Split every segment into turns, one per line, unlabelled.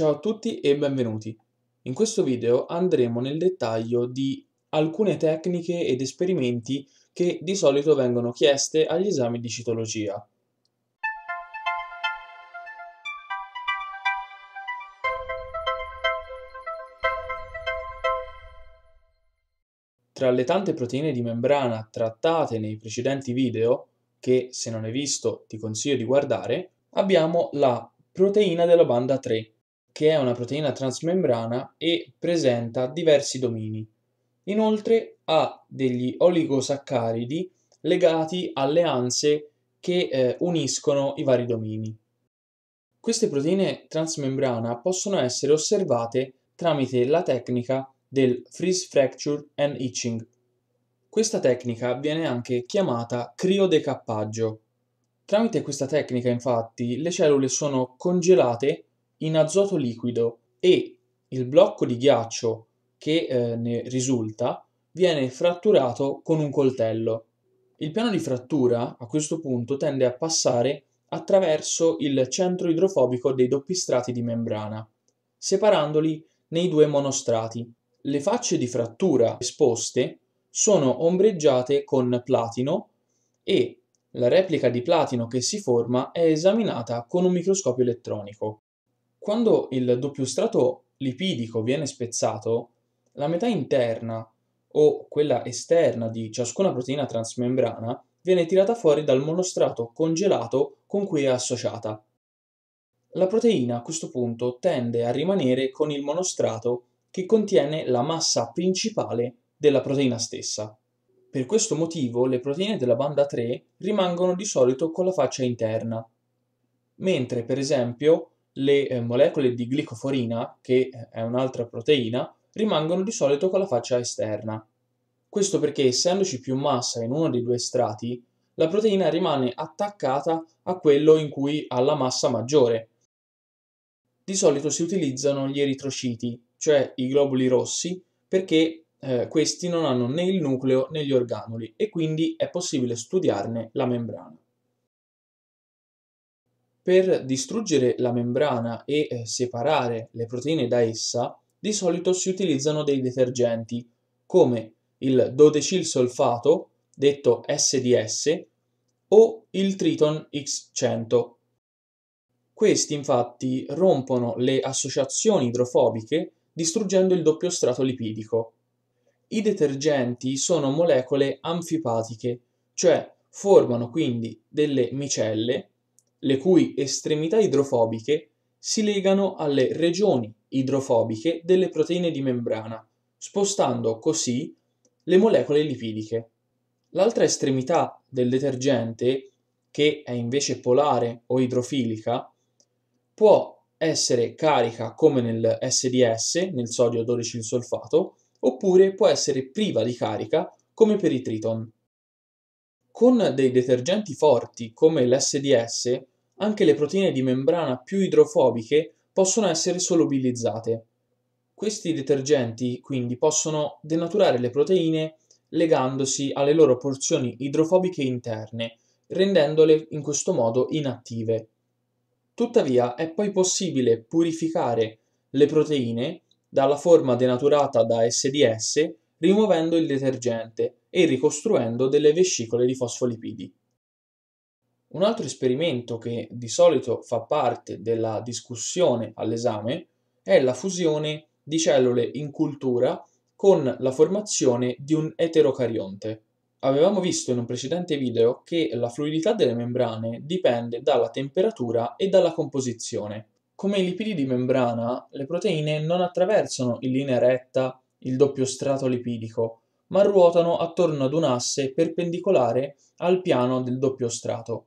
Ciao a tutti e benvenuti. In questo video andremo nel dettaglio di alcune tecniche ed esperimenti che di solito vengono chieste agli esami di citologia. Tra le tante proteine di membrana trattate nei precedenti video, che se non hai visto ti consiglio di guardare, abbiamo la proteina della banda 3, che è una proteina transmembrana e presenta diversi domini. Inoltre ha degli oligosaccaridi legati alle anse che eh, uniscono i vari domini. Queste proteine transmembrana possono essere osservate tramite la tecnica del freeze fracture and itching. Questa tecnica viene anche chiamata criodecappaggio. Tramite questa tecnica, infatti, le cellule sono congelate in azoto liquido e il blocco di ghiaccio che eh, ne risulta viene fratturato con un coltello. Il piano di frattura a questo punto tende a passare attraverso il centro idrofobico dei doppi strati di membrana, separandoli nei due monostrati. Le facce di frattura esposte sono ombreggiate con platino e la replica di platino che si forma è esaminata con un microscopio elettronico. Quando il doppio strato lipidico viene spezzato, la metà interna o quella esterna di ciascuna proteina transmembrana viene tirata fuori dal monostrato congelato con cui è associata. La proteina a questo punto tende a rimanere con il monostrato che contiene la massa principale della proteina stessa. Per questo motivo le proteine della banda 3 rimangono di solito con la faccia interna, mentre per esempio le eh, molecole di glicoforina, che eh, è un'altra proteina, rimangono di solito con la faccia esterna. Questo perché essendoci più massa in uno dei due strati, la proteina rimane attaccata a quello in cui ha la massa maggiore. Di solito si utilizzano gli eritrociti, cioè i globuli rossi, perché eh, questi non hanno né il nucleo né gli organuli e quindi è possibile studiarne la membrana. Per distruggere la membrana e eh, separare le proteine da essa, di solito si utilizzano dei detergenti, come il dodecil solfato, detto SDS, o il Triton X100. Questi infatti rompono le associazioni idrofobiche distruggendo il doppio strato lipidico. I detergenti sono molecole anfipatiche, cioè formano quindi delle micelle le cui estremità idrofobiche si legano alle regioni idrofobiche delle proteine di membrana, spostando così le molecole lipidiche. L'altra estremità del detergente, che è invece polare o idrofilica, può essere carica come nel SDS, nel sodio 12 solfato, oppure può essere priva di carica come per i triton. Con dei detergenti forti come l'SDS anche le proteine di membrana più idrofobiche possono essere solubilizzate. Questi detergenti quindi possono denaturare le proteine legandosi alle loro porzioni idrofobiche interne, rendendole in questo modo inattive. Tuttavia è poi possibile purificare le proteine dalla forma denaturata da SDS rimuovendo il detergente e ricostruendo delle vescicole di fosfolipidi. Un altro esperimento che di solito fa parte della discussione all'esame è la fusione di cellule in cultura con la formazione di un eterocarionte. Avevamo visto in un precedente video che la fluidità delle membrane dipende dalla temperatura e dalla composizione. Come i lipidi di membrana, le proteine non attraversano in linea retta il doppio strato lipidico, ma ruotano attorno ad un asse perpendicolare al piano del doppio strato.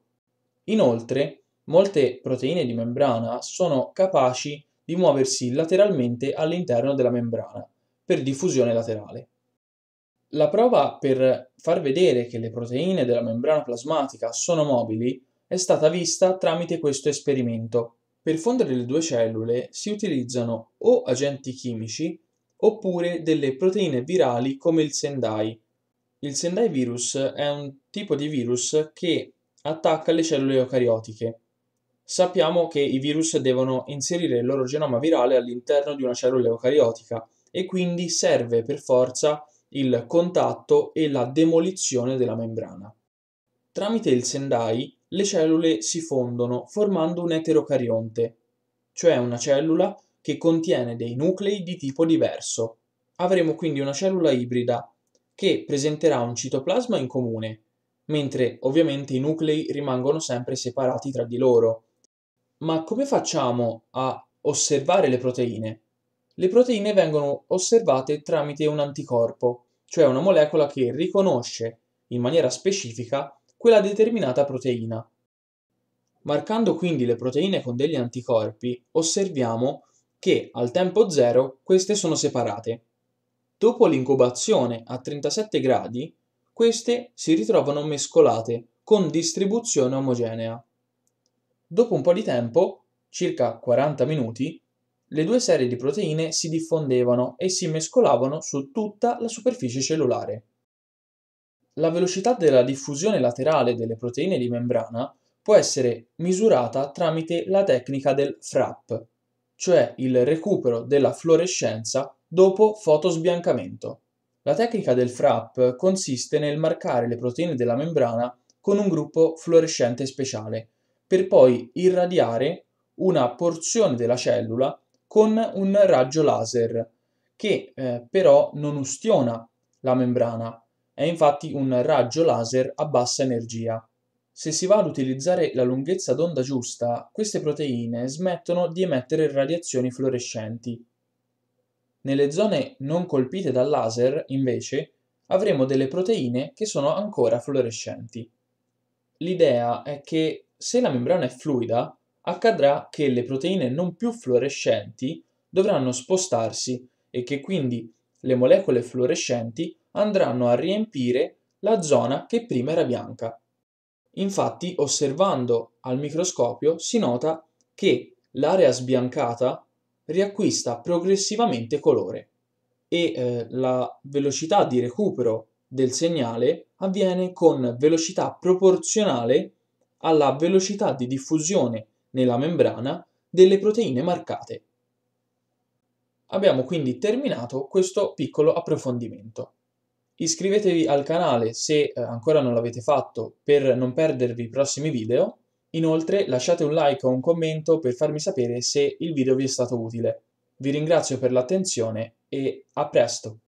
Inoltre, molte proteine di membrana sono capaci di muoversi lateralmente all'interno della membrana per diffusione laterale. La prova per far vedere che le proteine della membrana plasmatica sono mobili è stata vista tramite questo esperimento. Per fondere le due cellule si utilizzano o agenti chimici oppure delle proteine virali come il Sendai. Il Sendai virus è un tipo di virus che attacca le cellule eucariotiche. Sappiamo che i virus devono inserire il loro genoma virale all'interno di una cellula eucariotica e quindi serve per forza il contatto e la demolizione della membrana. Tramite il sendai le cellule si fondono formando un eterocarionte, cioè una cellula che contiene dei nuclei di tipo diverso. Avremo quindi una cellula ibrida che presenterà un citoplasma in comune, mentre ovviamente i nuclei rimangono sempre separati tra di loro. Ma come facciamo a osservare le proteine? Le proteine vengono osservate tramite un anticorpo, cioè una molecola che riconosce in maniera specifica quella determinata proteina. Marcando quindi le proteine con degli anticorpi, osserviamo che al tempo zero queste sono separate. Dopo l'incubazione a 37 gradi, queste si ritrovano mescolate con distribuzione omogenea. Dopo un po' di tempo, circa 40 minuti, le due serie di proteine si diffondevano e si mescolavano su tutta la superficie cellulare. La velocità della diffusione laterale delle proteine di membrana può essere misurata tramite la tecnica del FRAP, cioè il recupero della fluorescenza dopo fotosbiancamento. La tecnica del FRAP consiste nel marcare le proteine della membrana con un gruppo fluorescente speciale, per poi irradiare una porzione della cellula con un raggio laser, che eh, però non ustiona la membrana, è infatti un raggio laser a bassa energia. Se si va ad utilizzare la lunghezza d'onda giusta, queste proteine smettono di emettere radiazioni fluorescenti nelle zone non colpite dal laser, invece, avremo delle proteine che sono ancora fluorescenti. L'idea è che se la membrana è fluida, accadrà che le proteine non più fluorescenti dovranno spostarsi e che quindi le molecole fluorescenti andranno a riempire la zona che prima era bianca. Infatti, osservando al microscopio, si nota che l'area sbiancata riacquista progressivamente colore e eh, la velocità di recupero del segnale avviene con velocità proporzionale alla velocità di diffusione nella membrana delle proteine marcate. Abbiamo quindi terminato questo piccolo approfondimento. Iscrivetevi al canale se eh, ancora non l'avete fatto per non perdervi i prossimi video Inoltre lasciate un like o un commento per farmi sapere se il video vi è stato utile. Vi ringrazio per l'attenzione e a presto!